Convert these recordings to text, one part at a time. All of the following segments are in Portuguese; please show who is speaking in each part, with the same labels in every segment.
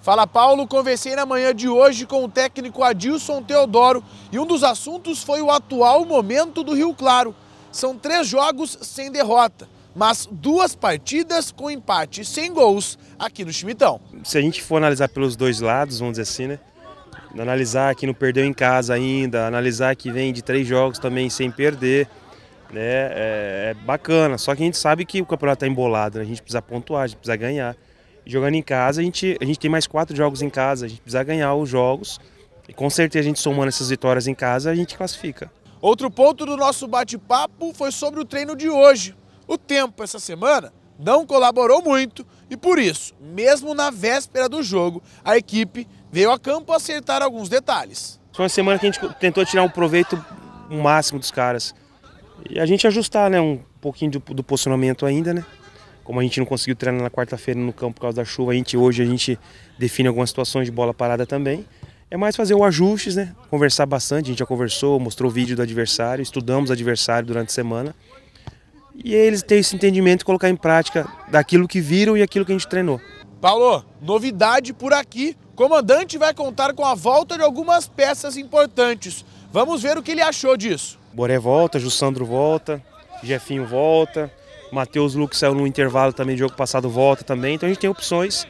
Speaker 1: Fala Paulo, conversei na manhã de hoje com o técnico Adilson Teodoro e um dos assuntos foi o atual momento do Rio Claro. São três jogos sem derrota, mas duas partidas com empate sem gols aqui no Chimitão.
Speaker 2: Se a gente for analisar pelos dois lados, vamos dizer assim, né? Analisar que não perdeu em casa ainda, analisar que vem de três jogos também sem perder, né? É, é bacana, só que a gente sabe que o campeonato está embolado, né? a gente precisa pontuar, a gente precisa ganhar jogando em casa, a gente, a gente tem mais quatro jogos em casa, a gente precisa ganhar os jogos. E com certeza a gente somando essas vitórias em casa, a gente classifica.
Speaker 1: Outro ponto do nosso bate-papo foi sobre o treino de hoje. O tempo essa semana não colaborou muito e por isso, mesmo na véspera do jogo, a equipe veio a campo acertar alguns
Speaker 2: detalhes. Foi uma semana que a gente tentou tirar um proveito máximo dos caras. E a gente ajustar né, um pouquinho do, do posicionamento ainda, né? Como a gente não conseguiu treinar na quarta-feira no campo por causa da chuva, a gente, hoje a gente define algumas situações de bola parada também. É mais fazer o ajustes, né? Conversar bastante, a gente já conversou, mostrou vídeo do adversário, estudamos o adversário durante a semana. E eles têm esse entendimento e colocar em prática daquilo que viram e aquilo que a gente treinou. Paulo,
Speaker 1: novidade por aqui. Comandante vai contar com a volta de algumas peças importantes. Vamos ver o que ele achou disso.
Speaker 2: Boré volta, Jussandro volta, Jefinho volta, Matheus Lucas saiu no intervalo também, jogo passado volta também. Então a gente tem opções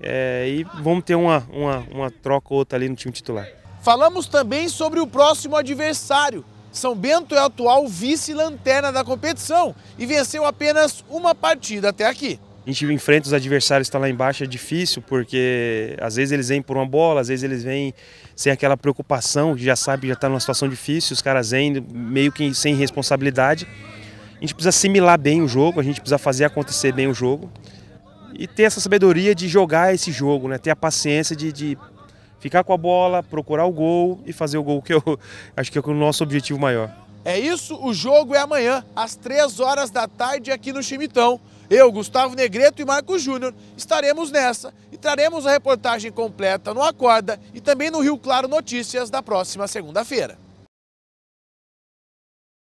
Speaker 2: é, e vamos ter uma, uma, uma troca ou outra ali no time titular.
Speaker 1: Falamos também sobre o próximo adversário. São Bento é o atual vice-lanterna da competição e venceu apenas uma partida até aqui.
Speaker 2: A gente enfrenta os adversários que tá estão lá embaixo, é difícil, porque às vezes eles vêm por uma bola, às vezes eles vêm sem aquela preocupação, já sabe que já está numa situação difícil, os caras vêm meio que sem responsabilidade gente precisa assimilar bem o jogo, a gente precisa fazer acontecer bem o jogo e ter essa sabedoria de jogar esse jogo, né? ter a paciência de, de ficar com a bola, procurar o gol e fazer o gol que eu acho que é o nosso objetivo maior.
Speaker 1: É isso, o jogo é amanhã, às 3 horas da tarde aqui no Chimitão. Eu, Gustavo Negreto e Marco Júnior estaremos nessa e traremos a reportagem completa no Acorda e também no Rio Claro Notícias da próxima segunda-feira.